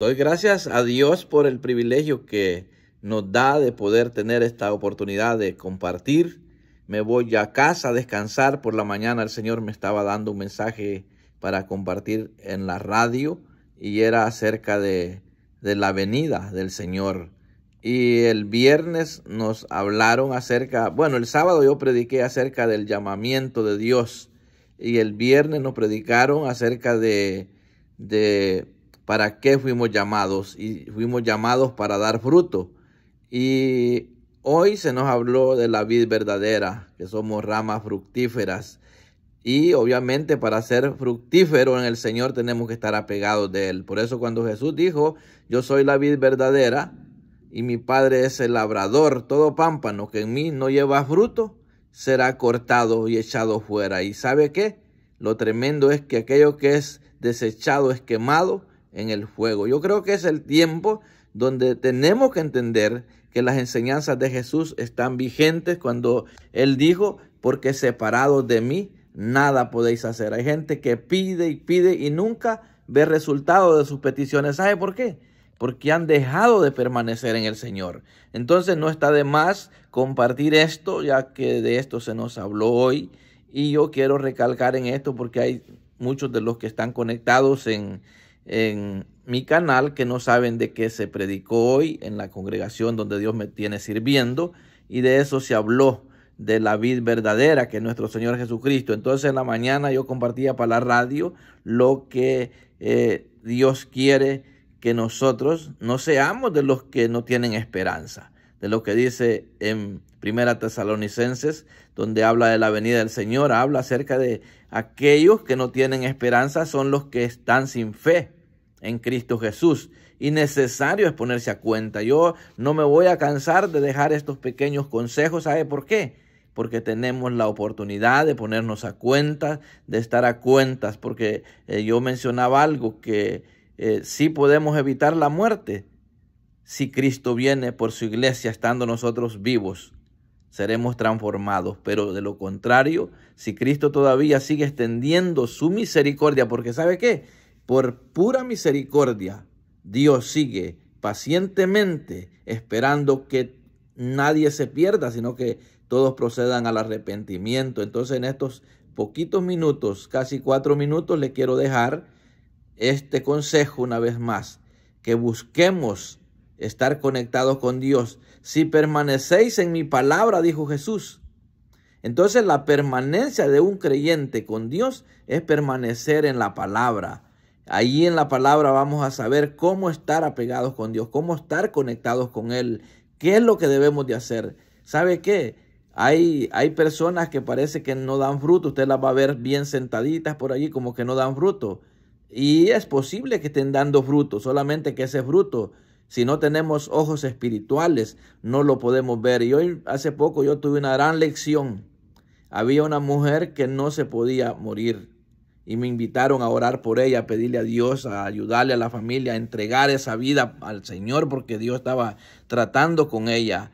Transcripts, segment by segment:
Doy gracias a Dios por el privilegio que nos da de poder tener esta oportunidad de compartir. Me voy a casa a descansar. Por la mañana el Señor me estaba dando un mensaje para compartir en la radio y era acerca de, la venida del Señor. Y el viernes nos hablaron acerca, bueno, el sábado yo prediqué acerca del llamamiento de Dios y el viernes nos predicaron acerca de para qué fuimos llamados y fuimos llamados para dar fruto. Y hoy se nos habló de la vid verdadera, que somos ramas fructíferas. Y obviamente para ser fructífero en el Señor tenemos que estar apegados de Él. Por eso cuando Jesús dijo, yo soy la vid verdadera y mi Padre es el labrador, todo pámpano que en mí no lleva fruto, será cortado y echado fuera. ¿Y sabe qué? Lo tremendo es que aquello que es desechado es quemado en el fuego. Yo creo que es el tiempo donde tenemos que entender que las enseñanzas de Jesús están vigentes cuando Él dijo, porque separados de mí, nada podéis hacer. Hay gente que pide y pide y nunca ve resultado de sus peticiones. ¿Sabe por qué? Porque han dejado de permanecer en el Señor. Entonces no está de más compartir esto, ya que de esto se nos habló hoy. Y yo quiero recalcar en esto porque hay muchos de los que están conectados en, en mi canal que no saben de qué se predicó hoy en la congregación donde Dios me tiene sirviendo y de eso se habló de la vid verdadera que es nuestro Señor Jesucristo. Entonces en la mañana yo compartía para la radio lo que eh, Dios quiere que nosotros no seamos de los que no tienen esperanza, de lo que dice en Primera Tesalonicenses, donde habla de la venida del Señor, habla acerca de aquellos que no tienen esperanza, son los que están sin fe en Cristo Jesús. Y necesario es ponerse a cuenta. Yo no me voy a cansar de dejar estos pequeños consejos. ¿Sabe por qué? Porque tenemos la oportunidad de ponernos a cuenta de estar a cuentas, porque eh, yo mencionaba algo que eh, sí podemos evitar la muerte si Cristo viene por su iglesia estando nosotros vivos seremos transformados. Pero de lo contrario, si Cristo todavía sigue extendiendo su misericordia, porque ¿sabe qué? Por pura misericordia, Dios sigue pacientemente esperando que nadie se pierda, sino que todos procedan al arrepentimiento. Entonces en estos poquitos minutos, casi cuatro minutos, le quiero dejar este consejo una vez más, que busquemos estar conectados con Dios. Si permanecéis en mi palabra, dijo Jesús. Entonces la permanencia de un creyente con Dios es permanecer en la palabra Allí en la palabra vamos a saber cómo estar apegados con Dios, cómo estar conectados con Él, qué es lo que debemos de hacer. ¿Sabe qué? Hay, hay personas que parece que no dan fruto, usted las va a ver bien sentaditas por allí como que no dan fruto. Y es posible que estén dando fruto, solamente que ese fruto, si no tenemos ojos espirituales, no lo podemos ver. Y hoy, hace poco, yo tuve una gran lección. Había una mujer que no se podía morir y me invitaron a orar por ella, a pedirle a Dios, a ayudarle a la familia, a entregar esa vida al Señor, porque Dios estaba tratando con ella.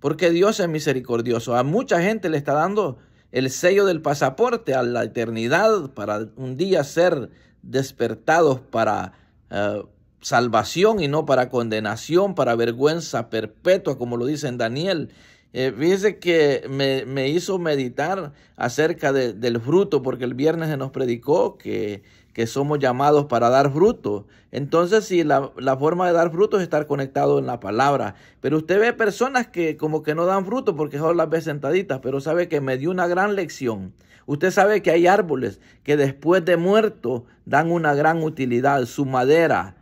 Porque Dios es misericordioso. A mucha gente le está dando el sello del pasaporte a la eternidad para un día ser despertados para eh, salvación y no para condenación, para vergüenza perpetua, como lo dice en Daniel. Eh, que me, hizo meditar acerca de, del fruto, porque el viernes se nos predicó que, somos llamados para dar fruto. Entonces, si sí, la, forma de dar fruto es estar conectado en la palabra. Pero usted ve personas que como que no dan fruto porque solo las ve sentaditas, pero sabe que me dio una gran lección. Usted sabe que hay árboles que después de muerto dan una gran utilidad, su madera,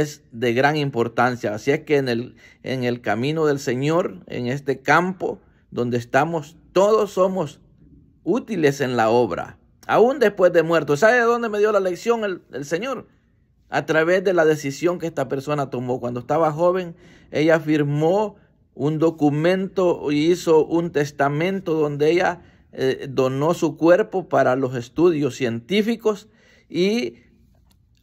es de gran importancia. Así es que en el, en el camino del Señor, en este campo donde estamos, todos somos útiles en la obra, aún después de muerto ¿Sabe de dónde me dio la lección el, Señor? A través de la decisión que esta persona tomó. Cuando estaba joven, ella firmó un documento y hizo un testamento donde ella eh, donó su cuerpo para los estudios científicos y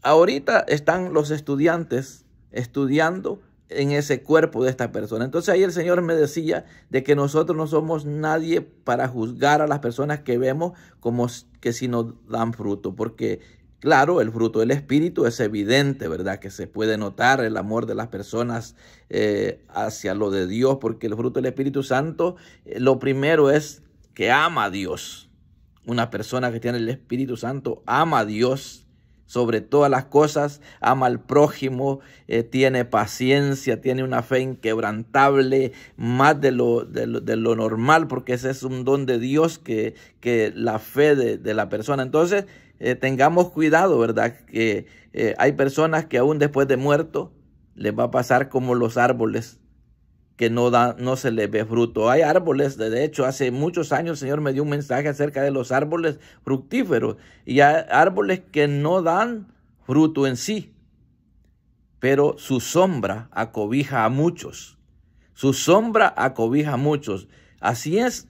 Ahorita están los estudiantes estudiando en ese cuerpo de esta persona. Entonces ahí el Señor me decía de que nosotros no somos nadie para juzgar a las personas que vemos como que si nos dan fruto, porque Claro, el fruto del Espíritu es evidente, ¿verdad? Que se puede notar el amor de las personas eh, hacia lo de Dios, porque el fruto del Espíritu Santo, eh, lo primero es que ama a Dios. Una persona que tiene el Espíritu Santo ama a Dios sobre todas las cosas, ama al prójimo, eh, tiene paciencia, tiene una fe inquebrantable, más de lo, de lo, normal, porque ese es un don de Dios que, la fe de, la persona. Entonces, eh, tengamos cuidado, ¿verdad? Que eh, hay personas que aún después de muerto les va a pasar como los árboles que no, no se le ve fruto. Hay árboles, de hecho, hace muchos años el Señor me dio un mensaje acerca de los árboles fructíferos y hay árboles que no dan fruto en sí, pero su sombra acobija a muchos. Su sombra acobija a muchos. Así es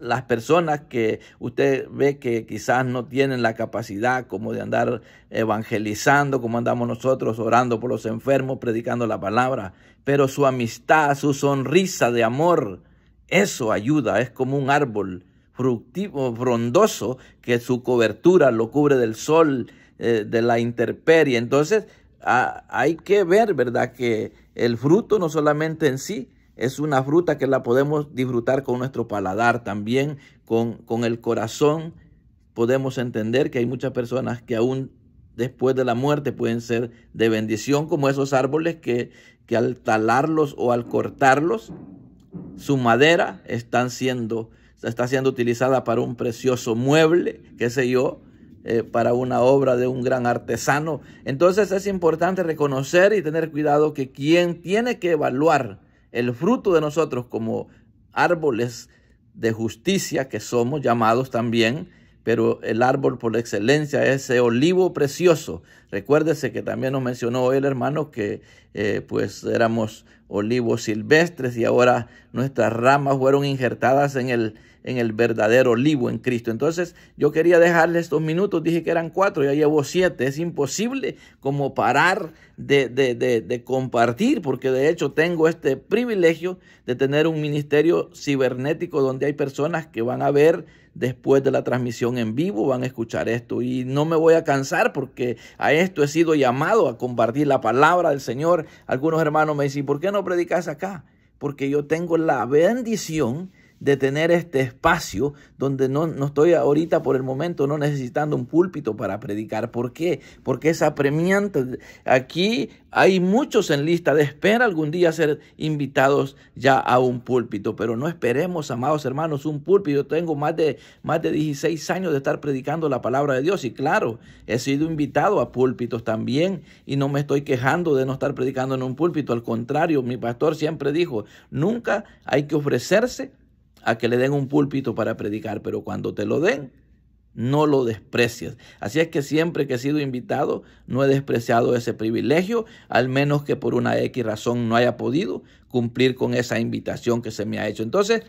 las personas que usted ve que quizás no tienen la capacidad como de andar evangelizando, como andamos nosotros, orando por los enfermos, predicando la palabra, pero su amistad, su sonrisa de amor, eso ayuda, es como un árbol fructivo, frondoso, que su cobertura lo cubre del sol, eh, de la intemperie. Entonces, ah, hay que ver, ¿verdad?, que el fruto no solamente en sí, es una fruta que la podemos disfrutar con nuestro paladar también, con, con el corazón. Podemos entender que hay muchas personas que aún después de la muerte pueden ser de bendición, como esos árboles que, al talarlos o al cortarlos, su madera están siendo, está siendo utilizada para un precioso mueble, qué sé yo, eh, para una obra de un gran artesano. Entonces es importante reconocer y tener cuidado que quien tiene que evaluar el fruto de nosotros como árboles de justicia que somos llamados también, pero el árbol por excelencia es ese olivo precioso. Recuérdese que también nos mencionó hoy el hermano que eh, pues éramos olivos silvestres y ahora nuestras ramas fueron injertadas en el, en el verdadero olivo, en Cristo. Entonces yo quería dejarles estos minutos, dije que eran cuatro, ya llevo siete, es imposible como parar de compartir, porque de hecho tengo este privilegio de tener un ministerio cibernético donde hay personas que van a ver después de la transmisión en vivo, van a escuchar esto y no me voy a cansar porque a esto he sido llamado a compartir la palabra del Señor algunos hermanos me dicen, ¿por qué no predicas acá? Porque yo tengo la bendición de tener este espacio donde no, estoy ahorita por el momento no necesitando un púlpito para predicar. ¿Por qué? Porque es apremiante. Aquí hay muchos en lista de espera algún día ser invitados ya a un púlpito, pero no esperemos, amados hermanos, un púlpito. Yo tengo más de, más de 16 años de estar predicando la palabra de Dios y claro, he sido invitado a púlpitos también y no me estoy quejando de no estar predicando en un púlpito. Al contrario, mi pastor siempre dijo, nunca hay que ofrecerse a que le den un púlpito para predicar, pero cuando te lo den, no lo desprecies. Así es que siempre que he sido invitado, no he despreciado ese privilegio, al menos que por una X razón no haya podido cumplir con esa invitación que se me ha hecho. Entonces,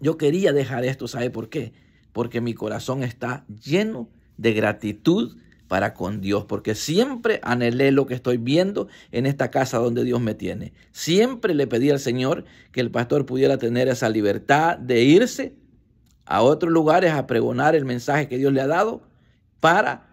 yo quería dejar esto, ¿sabe por qué? Porque mi corazón está lleno de gratitud para con Dios, porque siempre anhelé lo que estoy viendo en esta casa donde Dios me tiene. Siempre le pedí al Señor que el pastor pudiera tener esa libertad de irse a otros lugares a pregonar el mensaje que Dios le ha dado para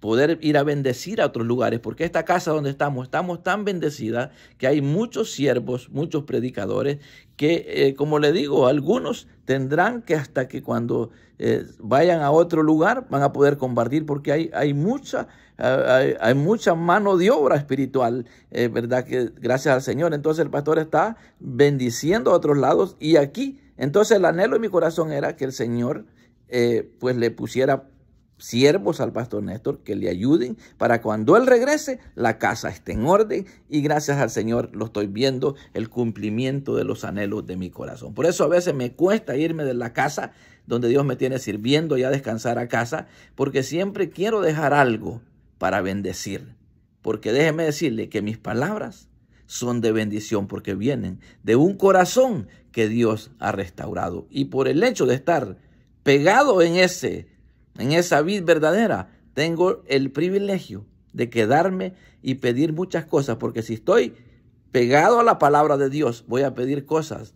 poder ir a bendecir a otros lugares, porque esta casa donde estamos, estamos tan bendecida que hay muchos siervos, muchos predicadores, que eh, como le digo, algunos tendrán que hasta que cuando eh, vayan a otro lugar van a poder compartir, porque hay, hay mucha, hay, mucha mano de obra espiritual, eh, ¿verdad? Que gracias al Señor. Entonces el pastor está bendiciendo a otros lados y aquí. Entonces el anhelo de mi corazón era que el Señor pues le pusiera siervos al pastor Néstor que le ayuden para cuando él regrese la casa esté en orden y gracias al Señor lo estoy viendo el cumplimiento de los anhelos de mi corazón. Por eso a veces me cuesta irme de la casa donde Dios me tiene sirviendo y a descansar a casa porque siempre quiero dejar algo para bendecir. Porque déjeme decirle que mis palabras son de bendición porque vienen de un corazón que Dios ha restaurado. Y por el hecho de estar pegado en ese en esa vida verdadera tengo el privilegio de quedarme y pedir muchas cosas, porque si estoy pegado a la palabra de Dios, voy a pedir cosas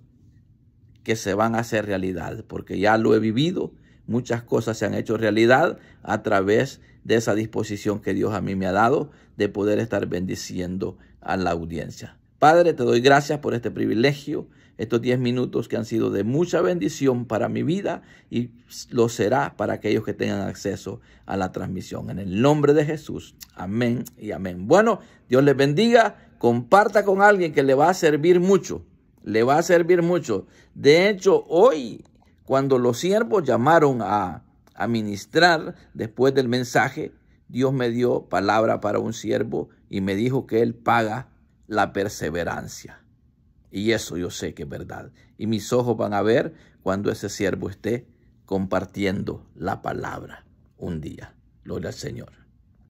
que se van a hacer realidad, porque ya lo he vivido, muchas cosas se han hecho realidad a través de esa disposición que Dios a mí me ha dado de poder estar bendiciendo a la audiencia. Padre, te doy gracias por este privilegio, estos 10 minutos que han sido de mucha bendición para mi vida y lo será para aquellos que tengan acceso a la transmisión. En el nombre de Jesús, amén y amén. Bueno, Dios les bendiga, comparta con alguien que le va a servir mucho, le va a servir mucho. De hecho, hoy, cuando los siervos llamaron a, administrar después del mensaje, Dios me dio palabra para un siervo y me dijo que él paga la perseverancia. Y eso yo sé que es verdad. Y mis ojos van a ver cuando ese siervo esté compartiendo la palabra un día. Gloria al Señor.